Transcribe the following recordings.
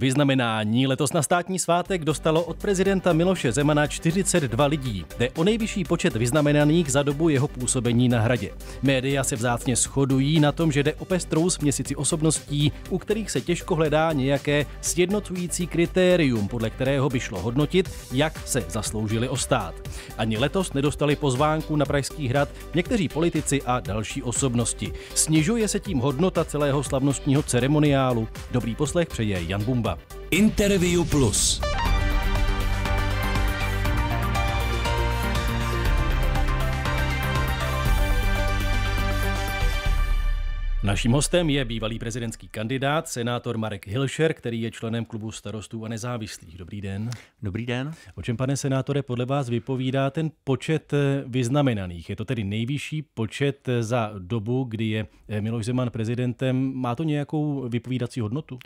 Vyznamenání letos na státní svátek dostalo od prezidenta Miloše Zemana 42 lidí. Jde o nejvyšší počet vyznamenaných za dobu jeho působení na hradě. Média se vzácně shodují na tom, že jde o pestrou měsíci osobností, u kterých se těžko hledá nějaké sjednocující kritérium, podle kterého by šlo hodnotit, jak se zasloužili o stát. Ani letos nedostali pozvánku na Pražský hrad někteří politici a další osobnosti. Snižuje se tím hodnota celého slavnostního ceremoniálu. Dobrý poslech přeje Jan Bumba. Kuba. Interview Plus. Naším hostem je bývalý prezidentský kandidát, senátor Marek Hilšer, který je členem klubu starostů a nezávislých. Dobrý den. Dobrý den. O čem, pane senátore, podle vás vypovídá ten počet eh, vyznamenaných? Je to tedy nejvyšší počet eh, za dobu, kdy je eh, Miloš Zeman prezidentem. Má to nějakou vypovídací hodnotu?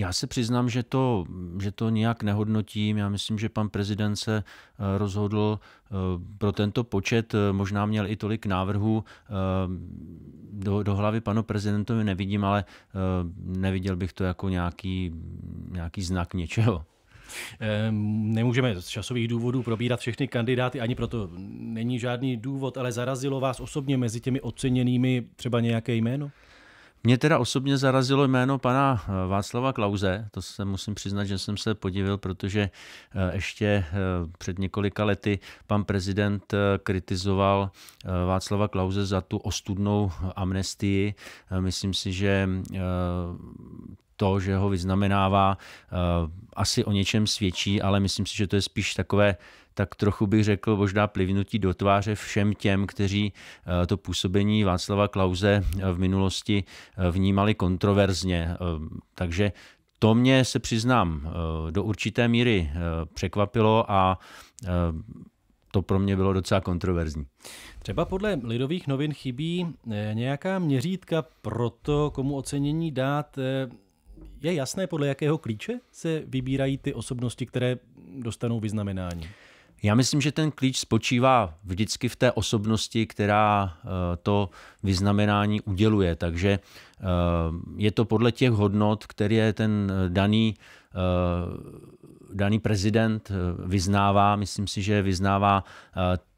Já se přiznám, že to, že to nějak nehodnotím. Já myslím, že pan prezident se eh, rozhodl eh, pro tento počet, eh, možná měl i tolik návrhů. Do, do hlavy panu prezidentovi nevidím, ale neviděl bych to jako nějaký, nějaký znak něčeho. Ehm, nemůžeme z časových důvodů probírat všechny kandidáty, ani proto není žádný důvod, ale zarazilo vás osobně mezi těmi oceněnými třeba nějaké jméno? Mě teda osobně zarazilo jméno pana eh, Václava Klauze, to se musím přiznat, že jsem se podivil, protože eh, ještě eh, před několika lety pan prezident kritizoval Václava Klauze za tu ostudnou amnestii. Myslím si, že to, že ho vyznamenává, asi o něčem svědčí, ale myslím si, že to je spíš takové tak trochu bych řekl možná plivnutí do tváře všem těm, kteří eh, to působení Václava Klauze eh, v minulosti eh, vnímali kontroverzně. Takže to mě se přiznám do určité míry překvapilo a to pro mě bylo docela kontroverzní. Třeba podle Lidových novin chybí nějaká měřítka pro to, komu ocenění dát. Je jasné, podle jakého klíče se vybírají ty osobnosti, které dostanou vyznamenání? Já myslím, že ten klíč spočívá vždycky v té osobnosti, která eh, to vyznamenání uděluje. Takže eh, je to podle těch hodnot, které ten eh, daný, daný prezident vyznává. Myslím si, že vyznává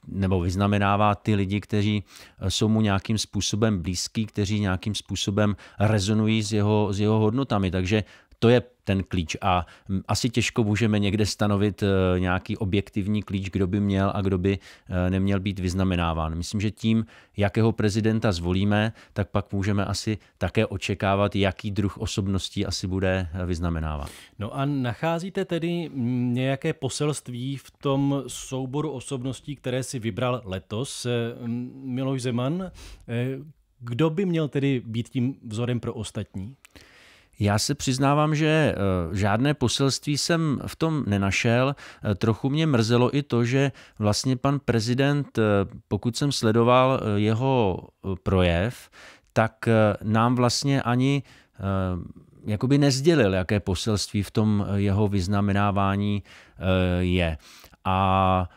nebo vyznamenává ty lidi, kteří jsou mu nějakým způsobem blízký, kteří nějakým způsobem rezonují s jeho, s jeho hodnotami. Takže to je ten klíč. A mm, asi těžko můžeme někde stanovit eh, nějaký objektivní klíč, kdo by měl a kdo by eh, neměl být vyznamenáván. Myslím, že tím, jakého prezidenta zvolíme, tak pak můžeme asi také očekávat, jaký druh osobností asi bude eh, vyznamenávat. No a nacházíte tedy nějaké poselství v tom souboru osobností, které si vybral letos Miloš Zeman? Kdo by měl tedy být tím vzorem pro ostatní? Já se přiznávám, že eh, žádné poselství jsem v tom nenašel. Eh, trochu mě mrzelo i to, že vlastně pan prezident, eh, pokud jsem sledoval jeho projev, tak nám vlastně ani jakoby nezdělil, jaké poselství v tom jeho vyznamenávání je. A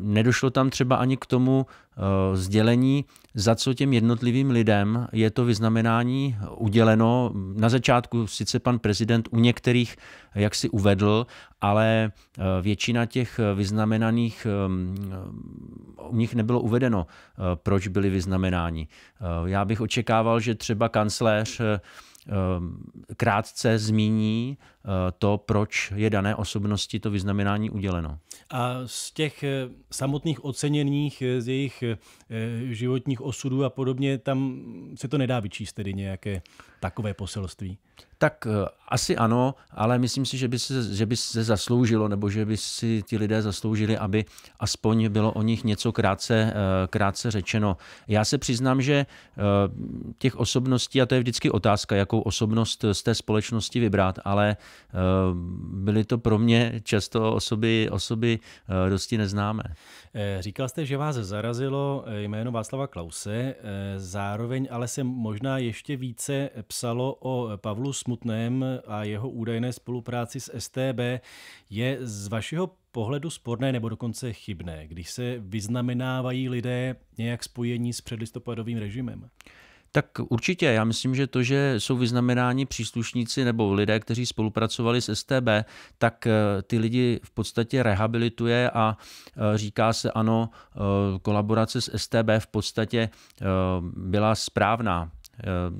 nedošlo tam třeba ani k tomu uh, sdělení, za co těm jednotlivým lidem je to vyznamenání uděleno. Na začátku sice pan prezident u některých, eh, jak si uvedl, ale eh, většina těch vyznamenaných, ehm, u nich nebylo uvedeno, proč byli vyznamenáni. Já bych očekával, že třeba kancléř Ehm, krátce zmíní eh, to, proč je dané osobnosti to vyznamenání uděleno. A z těch eh, samotných oceněných, eh, z jejich životních osudů a podobně, tam se to nedá vyčíst tedy nějaké takové poselství? Tak eh, asi ano, ale myslím si, že by, se, že by se zasloužilo, nebo že by si ti lidé zasloužili, aby aspoň bylo o nich něco krátce, eh, krátce řečeno. Já se přiznám, že eh, těch osobností, a to je vždycky otázka, jakou osobnost z té společnosti vybrat, ale byly to pro mě často osoby, osoby dosti neznámé. Říkal jste, že vás zarazilo jméno Václava Klause, zároveň ale se možná ještě více psalo o Pavlu Karlu Smutném a jeho údajné spolupráci s STB je z vašeho pohledu sporné nebo dokonce chybné, když se vyznamenávají lidé nějak spojení s předlistopadovým režimem? Tak určitě, já myslím, že to, že jsou vyznamenáni příslušníci nebo lidé, kteří spolupracovali s STB, tak eh, ty lidi v podstatě rehabilituje a eh, říká se ano, eh, kolaborace s STB v podstatě byla správná. Eh,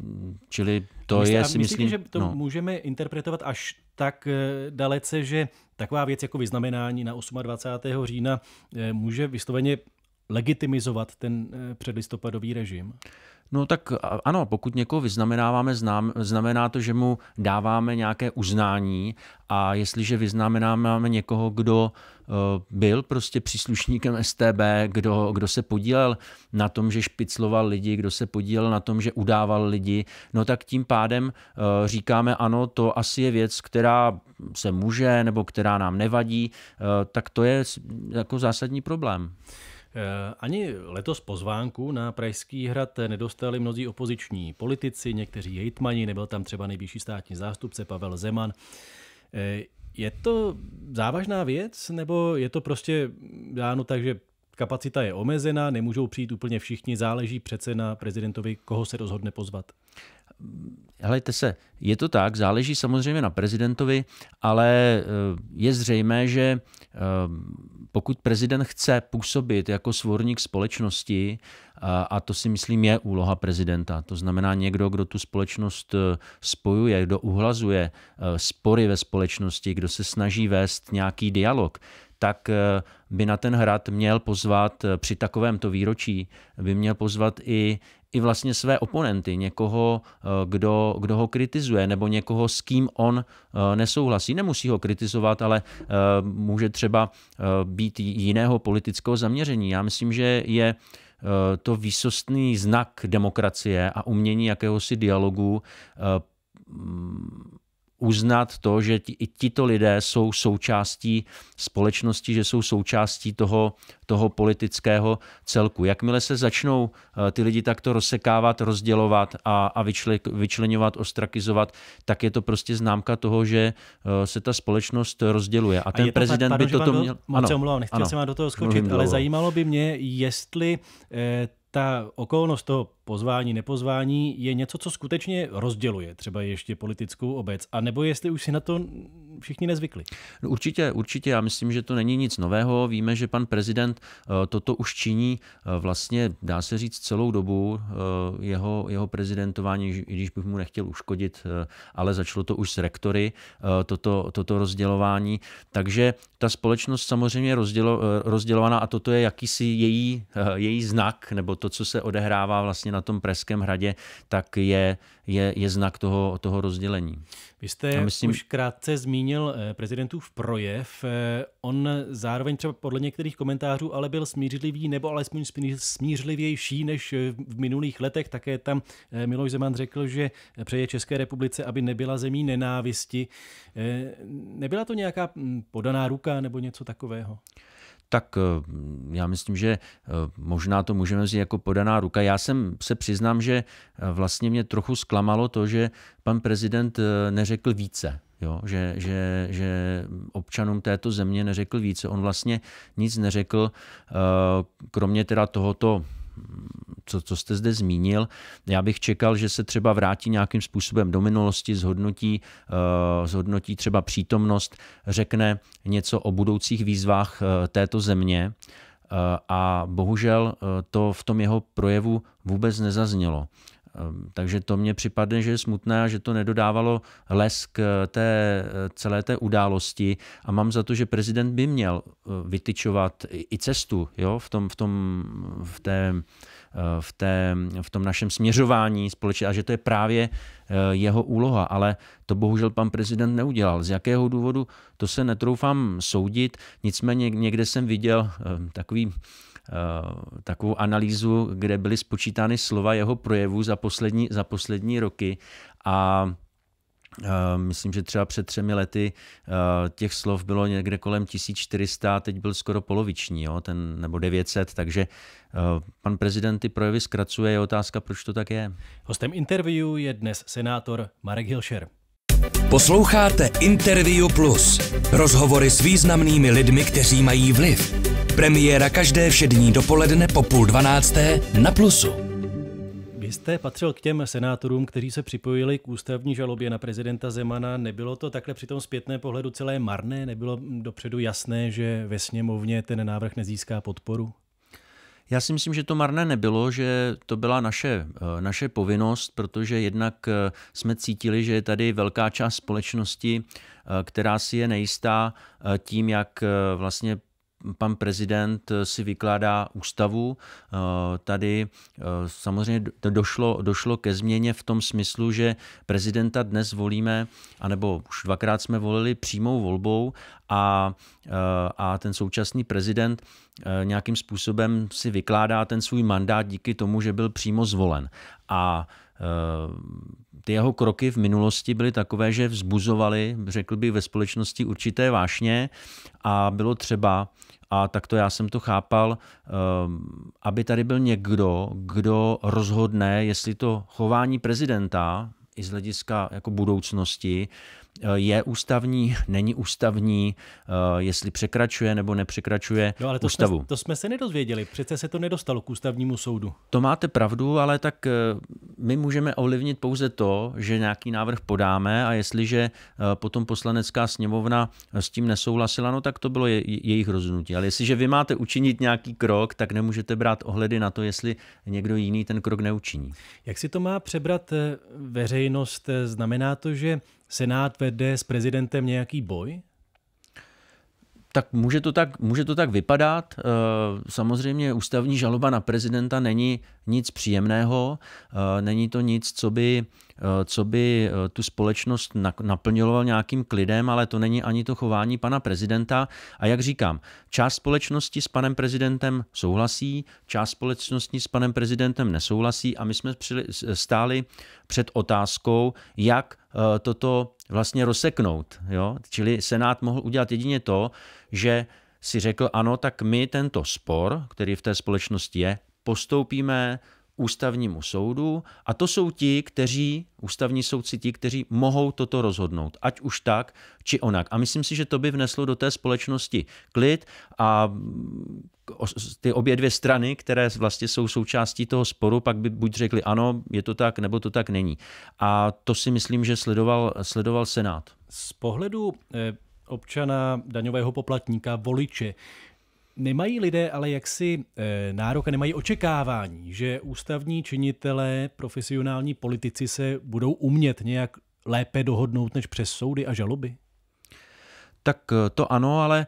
čili to Myslím, je, si myslím... že to no. můžeme interpretovat až tak eh, dalece, že taková věc jako vyznamenání na 28. října eh, může vysloveně legitimizovat ten předlistopadový režim? No tak ano, pokud někoho vyznamenáváme, znamená to, že mu dáváme nějaké uznání a jestliže vyznamenáváme někoho, kdo Eh, byl prostě příslušníkem STB, kdo, kdo se podílel na tom, že špicloval lidi, kdo se podílel na tom, že udával lidi, no tak tím pádem eh, říkáme ano, to asi je věc, která se může nebo která nám nevadí, eh, tak to je jako zásadní problém. Ani letos pozvánku na Pražský hrad nedostali mnozí opoziční politici, někteří hejtmani, nebyl tam třeba nejvyšší státní zástupce Pavel Zeman. Je to závažná věc, nebo je to prostě dáno tak, že kapacita je omezená, nemůžou přijít úplně všichni, záleží přece na prezidentovi, koho se rozhodne pozvat? Helejte se, je to tak, záleží samozřejmě na prezidentovi, ale e, je zřejmé, že e, pokud prezident chce působit jako svorník společnosti, e, a to si myslím je úloha prezidenta, to znamená někdo, kdo tu společnost spojuje, kdo uhlazuje spory ve společnosti, kdo se snaží vést nějaký dialog, tak eh, by na ten hrad měl pozvat eh, při takovémto výročí, by měl pozvat i, i vlastně své oponenty, někoho, eh, kdo, kdo ho kritizuje, nebo někoho, s kým on nesouhlasí. Nemusí ho kritizovat, ale může třeba být jiného politického zaměření. Já myslím, že je to výsostný znak demokracie a umění jakéhosi dialogu uznat to, že ti, i tito lidé jsou součástí společnosti, že jsou součástí toho, toho politického celku. Jakmile se začnou eh, ty lidi takto rozsekávat, rozdělovat a, a vyčle, vyčlenovat, ostrakizovat, tak je to prostě známka toho, že eh, se ta společnost rozděluje. A ten a prezident pardon, by toto měl... Moc ano, se omlouvám, nechtěl ano, jsem vám do toho skočit, ale dlouho. zajímalo by mě, jestli eh, ta okolnost toho pozvání, nepozvání je něco, co skutečně rozděluje třeba ještě politickou obec, a nebo jestli už si na to všichni nezvykli. No určitě, určitě. Já myslím, že to není nic nového. Víme, že pan prezident eh, toto už činí eh, vlastně, dá se říct, celou dobu eh, jeho, jeho prezidentování, i když bych mu nechtěl uškodit, ale začalo to už s rektory, toto, toto rozdělování. Takže ta společnost samozřejmě rozdělo, rozdělovaná a toto je jakýsi její, její znak, nebo to, co se odehrává vlastně na tom preském hradě, tak je, je, je znak toho, toho rozdělení. Vy jste myslím... už krátce zmínil eh, prezidentův projev. Eh, on zároveň třeba podle některých komentářů ale byl smířlivý nebo alespoň smířlivější než eh, v minulých letech. Také tam Miloš Zeman řekl, že přeje České republice, aby nebyla zemí nenávisti. Nebyla to nějaká hm, podaná ruka nebo něco takového? tak eh, já myslím, že eh, možná to můžeme vzít jako podaná ruka. Já jsem se přiznám, že eh, vlastně mě trochu zklamalo to, že pan prezident neřekl více. Jo, že, že, že občanům této země neřekl více. On vlastně nic neřekl, kromě teda tohoto co, co jste zde zmínil. Já bych čekal, že se třeba vrátí nějakým způsobem do minulosti, zhodnotí, eh, zhodnotí třeba přítomnost, řekne něco o budoucích výzvách eh, této země. Eh, a bohužel to v tom jeho projevu vůbec nezaznělo. Ehm, takže to mně připadne, že je smutné, že to nedodávalo lesk eh, té, eh, celé té události a mám za to, že prezident by měl eh, vytyčovat i cestu jo, v, tom, v, tom, v, té, v, té, v tom našem směřování společně a že to je právě jeho úloha, ale to bohužel pan prezident neudělal. Z jakého důvodu, to se netroufám soudit, nicméně někde jsem viděl takový Eh, takovou analýzu, kde byly spočítány slova jeho projevu za poslední, za poslední roky a eh, Myslím, že třeba před třemi lety eh, těch slov bylo někde kolem 1400, teď byl skoro poloviční, jo, ten, nebo 900, takže pan prezident ty projevy zkracuje, je otázka, proč to tak je. Hostem interview je dnes senátor Marek Hilšer. Posloucháte Interview Plus. Rozhovory s významnými lidmi, kteří mají vliv. Premiéra každé všední dopoledne po půl dvanácté na Plusu. Vy jste patřil k těm senátorům, kteří se připojili k ústavní žalobě na prezidenta Zemana. Nebylo to takhle při tom zpětné pohledu celé marné? Nebylo dopředu jasné, že ve sněmovně ten návrh nezíská podporu? Já si myslím, že to marné nebylo, že to byla naše, eh, naše povinnost, protože jednak eh, jsme cítili, že je tady velká část společnosti, eh, která si je nejistá tím, jak vlastně pan prezident eh, si vykládá ústavu. Eh, tady eh, samozřejmě došlo, došlo ke změně v tom smyslu, že prezidenta dnes volíme, anebo už dvakrát jsme volili přímou volbou a, a ten současný prezident nějakým způsobem si vykládá ten svůj mandát díky tomu, že byl přímo zvolen. A Eh, ty jeho kroky v minulosti byly takové, že vzbuzovaly, řekl bych, ve společnosti určité vášně a bylo třeba, a tak to já jsem to chápal, eh, aby tady byl někdo, kdo rozhodne, jestli to chování prezidenta i z hlediska jako budoucnosti Eh, je ústavní, není ústavní, eh, jestli překračuje nebo nepřekračuje no, ale to ústavu. Jsme, to jsme se nedozvěděli, přece se to nedostalo k ústavnímu soudu. To máte pravdu, ale tak eh, my můžeme ovlivnit pouze to, že nějaký návrh podáme a jestliže potom poslanecká sněmovna s tím nesouhlasila, no tak to bylo jejich rozhodnutí. Ale jestliže vy máte učinit nějaký krok, tak nemůžete brát ohledy na to, jestli někdo jiný ten krok neučiní. Jak si to má přebrat veřejnost? Znamená to, že Senát vede s prezidentem nějaký boj? Tak může to tak, může to tak vypadat. Eh, samozřejmě ústavní žaloba na prezidenta není nic příjemného, eh, není to nic, co by, eh, co by tu společnost naplňovalo nějakým klidem, ale to není ani to chování pana prezidenta. A jak říkám, část společnosti s panem prezidentem souhlasí, část společnosti s panem prezidentem nesouhlasí a my jsme stáli před otázkou, jak Eh, toto vlastně rozseknout. Jo? Čili Senát mohl udělat jedině to, že si řekl, ano, tak my tento spor, který v té společnosti je, postoupíme ústavnímu soudu a to jsou ti, kteří, ústavní soudci, ti, kteří mohou toto rozhodnout, ať už tak, či onak. A myslím si, že to by vneslo do té společnosti klid a ty obě dvě strany, které vlastně jsou součástí toho sporu, pak by buď řekli ano, je to tak, nebo to tak není. A to si myslím, že sledoval, sledoval Senát. Z pohledu eh, občana, daňového poplatníka, voliče, Nemají lidé ale jaksi eh, nárok a nemají očekávání, že ústavní činitelé, profesionální politici se budou umět nějak lépe dohodnout než přes soudy a žaloby? Tak eh, to ano, ale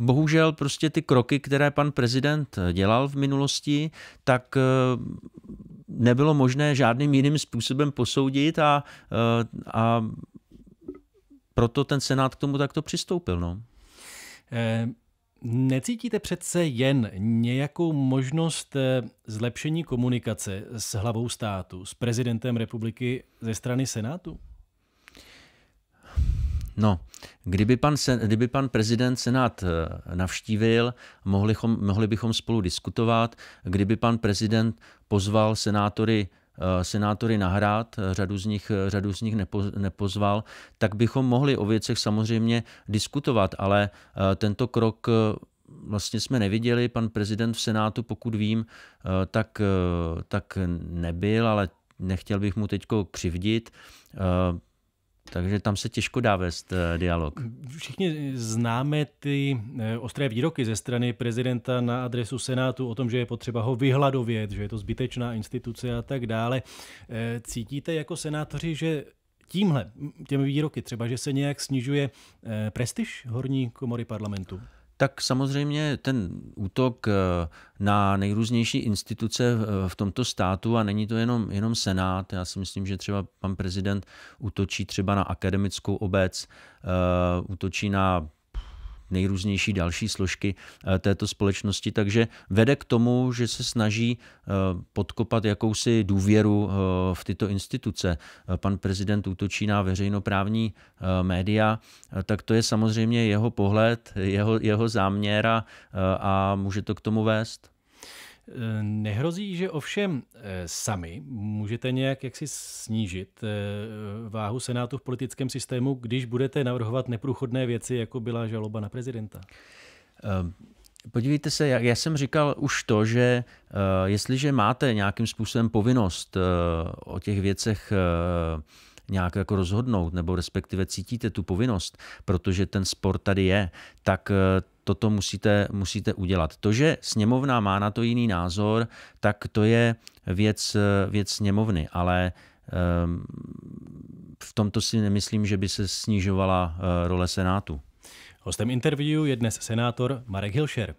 bohužel prostě ty kroky, které pan prezident dělal v minulosti, tak eh, nebylo možné žádným jiným způsobem posoudit a, eh, a proto ten Senát k tomu takto přistoupil. No. Eh, necítíte přece jen nějakou možnost zlepšení komunikace s hlavou státu, s prezidentem republiky ze strany Senátu? No, kdyby pan, sen, kdyby pan prezident Senát eh, navštívil, mohli, chom, mohli bychom spolu diskutovat. Kdyby pan prezident pozval senátory eh, senátory nahrát, eh, řadu z nich, řadu z nich nepo, nepozval, tak bychom mohli o věcech samozřejmě diskutovat, ale tento krok vlastně jsme neviděli. Pan prezident v Senátu, pokud vím, tak, tak nebyl, ale nechtěl bych mu teď křivdit. Takže tam se těžko dá vést eh, dialog. Všichni známe ty eh, ostré výroky ze strany prezidenta na adresu Senátu o tom, že je potřeba ho vyhladovět, že je to zbytečná instituce a tak dále. Eh, cítíte jako senátoři, že tímhle, těmi výroky třeba, že se nějak snižuje prestiž horní komory parlamentu? tak samozřejmě ten útok eh, na nejrůznější instituce eh, v tomto státu, a není to jenom, jenom Senát, já si myslím, že třeba pan prezident útočí třeba na akademickou obec, eh, útočí na nejrůznější další složky eh, této společnosti, takže vede k tomu, že se snaží eh, podkopat jakousi důvěru eh, v tyto instituce. Pan prezident útočí na veřejnoprávní média, tak to je samozřejmě jeho pohled, jeho, jeho záměr a, a může to k tomu vést. Nehrozí, že ovšem eh, sami můžete nějak jaksi snížit eh, váhu Senátu v politickém systému, když budete navrhovat neprůchodné věci, jako byla žaloba na prezidenta? Um. Podívejte se, jak já jsem říkal už to, že eh, jestliže máte nějakým způsobem povinnost o těch věcech nějak jako rozhodnout, nebo respektive cítíte tu povinnost, protože ten spor tady je, tak toto musíte, musíte udělat. To, že sněmovna má na to jiný názor, tak to je věc, věc sněmovny, ale ehm, v tomto si nemyslím, že by se snižovala eh, role Senátu. Hostem interview je dnes senátor Marek Hilšer.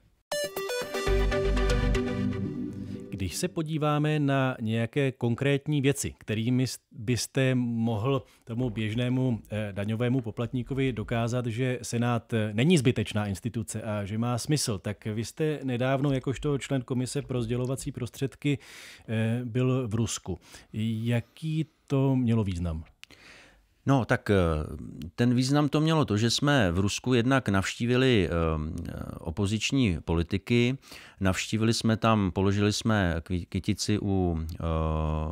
Když se podíváme na nějaké konkrétní věci, kterými byste mohl tomu běžnému eh, daňovému poplatníkovi dokázat, že Senát eh, není zbytečná instituce a že má smysl, tak vy jste nedávno jakožto člen Komise pro sdělovací prostředky eh, byl v Rusku. Jaký to mělo význam? No, tak ten význam to mělo to, že jsme v Rusku jednak navštívili opoziční politiky Navštívili jsme tam, položili jsme kytici u, eh,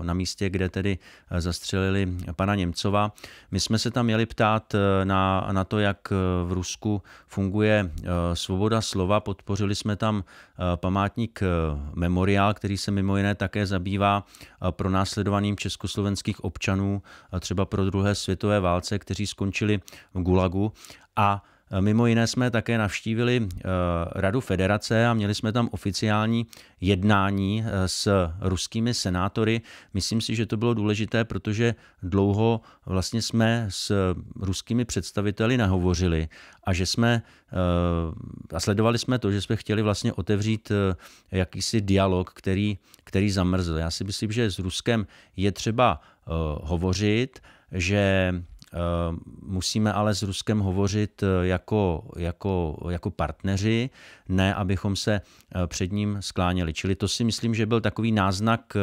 na místě, kde tedy eh, zastřelili pana Němcova. My jsme se tam měli ptát eh, na, na to, jak v Rusku funguje svoboda slova. Podpořili jsme tam památník Memoriál, který se mimo jiné také zabývá pro následovaným československých občanů, třeba pro druhé světové válce, kteří skončili v Gulagu. A Eh, mimo jiné jsme také navštívili eh, Radu federace a měli jsme tam oficiální jednání eh, s ruskými senátory. Myslím si, že to bylo důležité, protože dlouho vlastně jsme s ruskými představiteli nahovořili a že jsme a sledovali jsme to, že jsme chtěli vlastně otevřít jakýsi dialog, který, který zamrzl. Já si myslím, že s Ruskem je třeba hovořit, že Eh, musíme ale s Ruskem hovořit eh, jako, jako, jako partneři, ne abychom se eh, před ním skláněli. Čili to si myslím, že byl takový náznak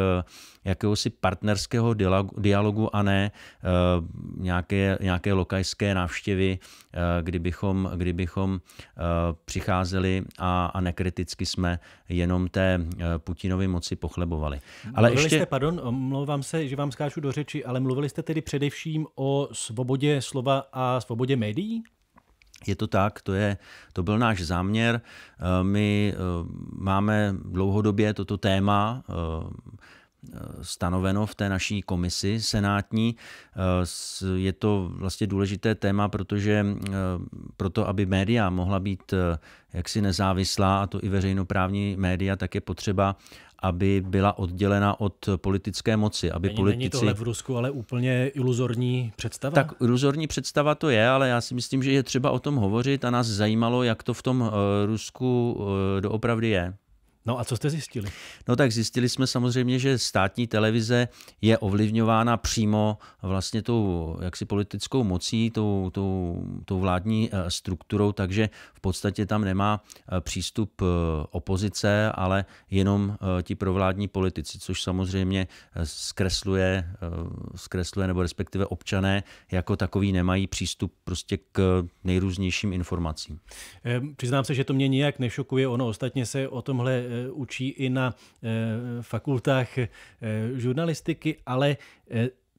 jakéhosi partnerského dialogu a ne nějaké, nějaké lokajské návštěvy, kdybychom, kdybychom přicházeli a, a nekriticky jsme jenom té eh, Putinovy moci pochlebovali. Ale mluvili ještě... jste, pardon, omlouvám se, že vám skáču do řeči, ale mluvili jste tedy především o svobodě slova a svobodě médií? Je to tak, to, je, to byl náš záměr. Eh, my eh, máme dlouhodobě toto téma Eh, stanoveno v té naší komisi senátní. Eh, je to vlastně důležité téma, protože eh, proto, aby média mohla být jaksi nezávislá, a to i veřejnoprávní média, tak je potřeba, aby byla oddělena od politické moci. Aby není, politici... není tohle v Rusku ale úplně iluzorní představa? Tak iluzorní představa to je, ale já si myslím, že je třeba o tom hovořit a nás zajímalo, jak to v tom Rusku doopravdy je. No a co jste zjistili? No tak zjistili jsme samozřejmě, že státní televize je ovlivňována přímo vlastně tou jaksi politickou mocí, tou, tou, tou vládní eh, strukturou, takže v podstatě tam nemá eh, přístup eh, opozice, ale jenom ti provládní politici, což samozřejmě zkresluje, zkresluje nebo respektive občané jako takový nemají přístup prostě k nejrůznějším informacím. Přiznám se, že to mě nijak nešokuje, ono ostatně se o tomhle Eh, učí i na eh, fakultách eh, žurnalistiky, ale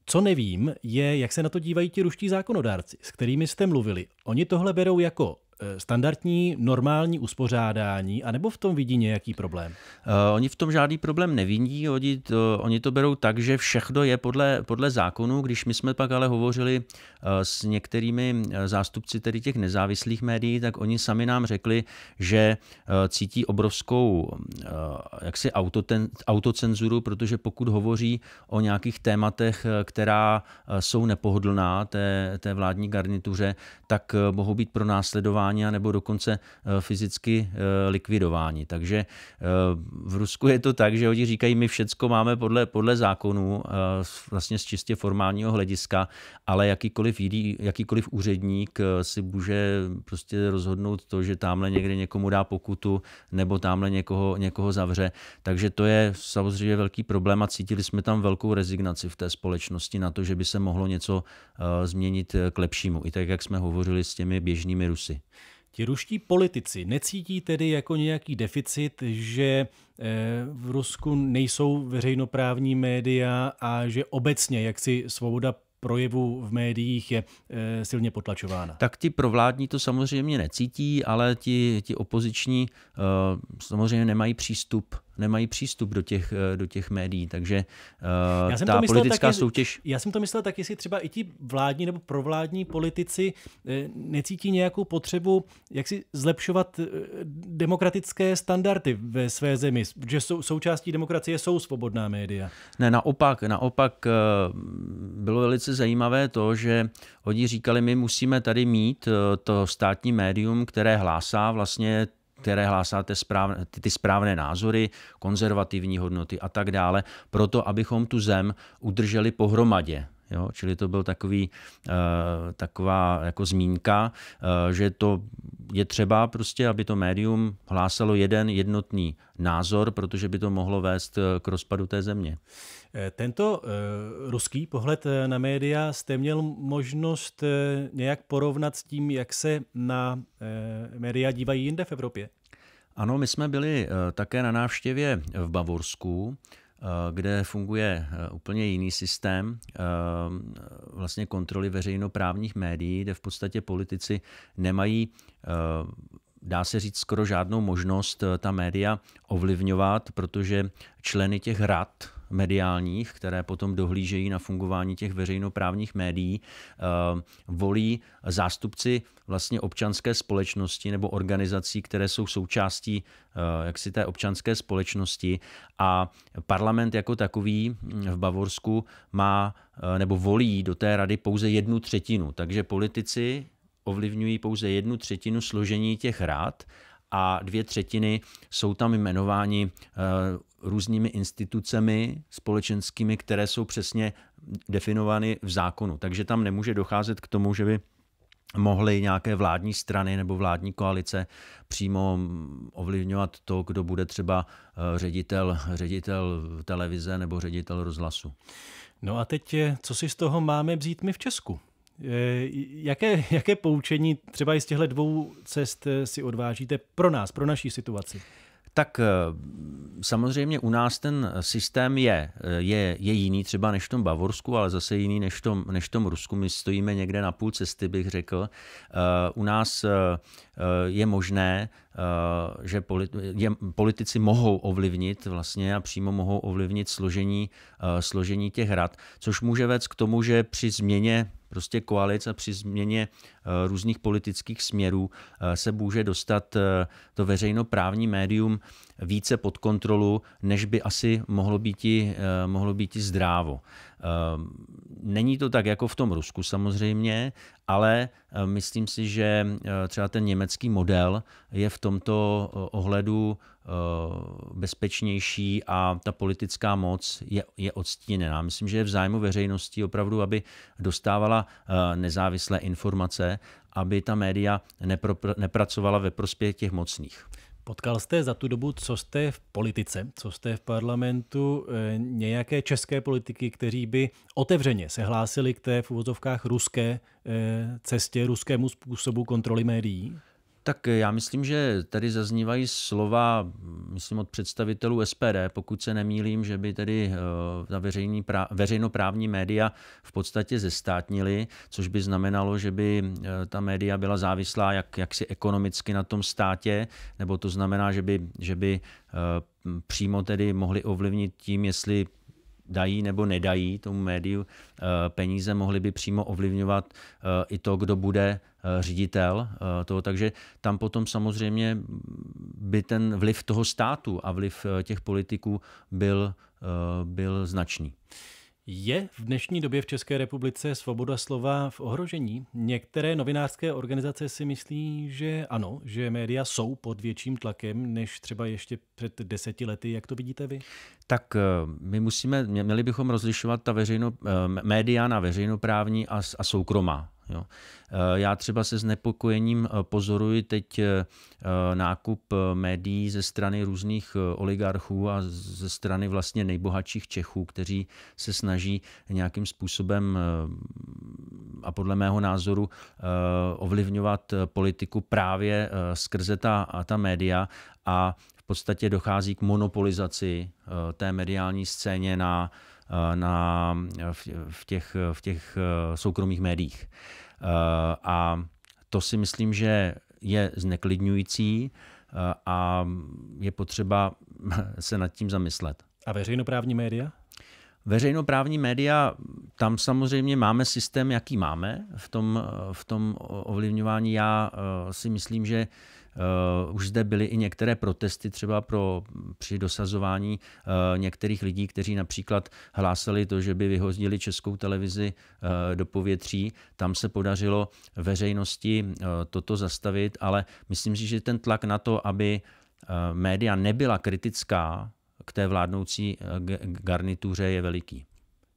co nevím, je, jak se na to dívají ti ruští zákonodárci, s kterými jste mluvili. Oni tohle berou jako Eh, standardní, normální uspořádání, anebo v tom vidí nějaký problém? Uh, oni v tom žádný problém nevidí, oni to, oni to berou tak, že všechno je podle, podle zákonu, když my jsme pak ale hovořili eh, s některými zástupci tedy těch nezávislých médií, tak oni sami nám řekli, že cítí obrovskou jaksi autoten, autocenzuru, protože pokud hovoří o nějakých tématech, která jsou nepohodlná té, té vládní garnituře, tak mohou být pro následování zastrašování a nebo dokonce eh, fyzicky eh, likvidování. Takže eh, v Rusku je to tak, že oni říkají, my všecko máme podle, podle zákonů, vlastně z čistě formálního hlediska, ale jakýkoliv, jiný, jakýkoliv úředník si může prostě rozhodnout to, že tamhle někde někomu dá pokutu nebo tamhle někoho, někoho zavře. Takže to je samozřejmě velký problém a cítili jsme tam velkou rezignaci v té společnosti na to, že by se mohlo něco změnit k lepšímu. I tak, jak jsme hovořili s těmi běžnými Rusy. Ti ruští politici necítí tedy jako nějaký deficit, že eh, v Rusku nejsou veřejnoprávní média a že obecně jaksi svoboda projevu v médiích je eh, silně potlačována. Tak ti provládní to samozřejmě necítí, ale ti, ti opoziční eh, samozřejmě nemají přístup nemají přístup do těch, eh, do těch médií. Takže eh, já jsem ta to politická taky, soutěž. Já jsem to myslel taky, jestli třeba i ti vládní nebo provládní politici eh, necítí nějakou potřebu, jak si zlepšovat demokratické standardy ve své zemi, že sou, součástí demokracie jsou svobodná média. Ne, naopak, naopak bylo velice zajímavé to, že oni říkali, my musíme tady mít to státní médium, které hlásá vlastně které hlásáte správné, ty, ty správné názory, konzervativní hodnoty a tak dále, proto abychom tu zem udrželi pohromadě. Jo? Čili to byl takový, uh, taková jako zmínka, uh, že to je třeba prostě, aby to médium hlásalo jeden jednotný názor, protože by to mohlo vést eh, k rozpadu té země. Eh, tento eh, ruský pohled eh, na média jste měl možnost nějak porovnat s tím, jak se na média dívají jinde v Evropě? Ano, my jsme byli také na návštěvě v Bavorsku, kde funguje úplně jiný systém vlastně kontroly veřejnoprávních médií, kde v podstatě politici nemají dá se říct, skoro žádnou možnost ta média ovlivňovat, protože členy těch rad mediálních, které potom dohlížejí na fungování těch veřejnoprávních médií, eh, volí zástupci vlastně občanské společnosti nebo organizací, které jsou součástí eh, jaksi té občanské společnosti a parlament jako takový hm, v Bavorsku má eh, nebo volí do té rady pouze jednu třetinu. Takže politici ovlivňují pouze jednu třetinu složení těch rád a dvě třetiny jsou tam jmenováni eh, různými institucemi společenskými, které jsou přesně definovány v zákonu. Takže tam nemůže docházet k tomu, že by mohly nějaké vládní strany nebo vládní koalice přímo mm, ovlivňovat to, kdo bude třeba eh, ředitel, ředitel televize nebo ředitel rozhlasu. No a teď, eh, co si z toho máme vzít my v Česku? Eh, jaké, jaké poučení třeba i z těchto dvou cest eh, si odvážíte pro nás, pro naší situaci? Tak eh, samozřejmě u nás ten systém je, je, je jiný třeba než v tom Bavorsku, ale zase jiný než v tom, než v tom Rusku. My stojíme někde na půl cesty, bych řekl. U nás je možné, že politi- je, politici mohou ovlivnit vlastně a přímo mohou ovlivnit složení, složení těch rad, což může vést k tomu, že při změně prostě koalic a při změně eh, různých politických směrů eh, se může dostat eh, to veřejnoprávní médium více pod kontrolu, než by asi mohlo být, i, eh, mohlo být i zdrávo. Eh, není to tak jako v tom Rusku samozřejmě, ale eh, myslím si, že třeba ten německý model je v tomto ohledu bezpečnější a ta politická moc je, je odstíněná. Myslím, že je v zájmu veřejnosti opravdu, aby dostávala nezávislé informace, aby ta média nepro, nepracovala ve prospěch těch mocných. Potkal jste za tu dobu, co jste v politice, co jste v parlamentu, eh, nějaké české politiky, kteří by otevřeně se hlásili k té v uvozovkách ruské eh, cestě, ruskému způsobu kontroly médií? Tak já myslím, že tady zaznívají slova, myslím od představitelů SPD, pokud se nemýlím, že by tedy eh, ta veřejný, veřejnoprávní média v podstatě zestátnili, což by znamenalo, že by eh, ta média byla závislá jak, jaksi ekonomicky na tom státě, nebo to znamená, že by, že by eh, přímo tedy mohli ovlivnit tím, jestli dají nebo nedají tomu médiu eh, peníze, mohly by přímo ovlivňovat eh, i to, kdo bude eh, ředitel toho. Takže tam potom samozřejmě by ten vliv toho státu a vliv těch politiků byl, byl značný. Je v dnešní době v České republice svoboda slova v ohrožení? Některé novinářské organizace si myslí, že ano, že média jsou pod větším tlakem než třeba ještě před deseti lety. Jak to vidíte vy? Tak eh, my musíme, měli bychom rozlišovat ta veřejno, eh, média na veřejnoprávní a, a soukromá Jo. Eh, já třeba se znepokojením eh, pozoruji teď eh, nákup médií ze strany různých oligarchů a ze strany vlastně nejbohatších Čechů, kteří se snaží nějakým způsobem a podle mého názoru ovlivňovat politiku právě skrze ta, ta média a v podstatě dochází k monopolizaci té mediální scéně na, na, v, těch, v těch soukromých médiích. Eh, a to si myslím, že je zneklidňující eh, a je potřeba se nad tím zamyslet. A veřejnoprávní média? Veřejnoprávní média, tam samozřejmě máme systém, jaký máme v tom, v tom ovlivňování. Já eh, si myslím, že Uh, už zde byly i některé protesty třeba pro, při dosazování uh, některých lidí, kteří například hlásili to, že by vyhozdili českou televizi uh, do povětří. Tam se podařilo veřejnosti toto zastavit, ale myslím si, že ten tlak na to, aby média nebyla kritická k té vládnoucí garnituře je veliký.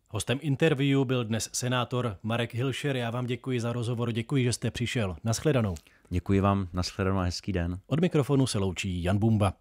Hostem interview byl dnes senátor Marek Hilšer. Já vám děkuji za rozhovor, děkuji, že jste přišel. Naschledanou. Děkuji vám, nashledanou a hezký den. Od mikrofonu se loučí Jan Bumba.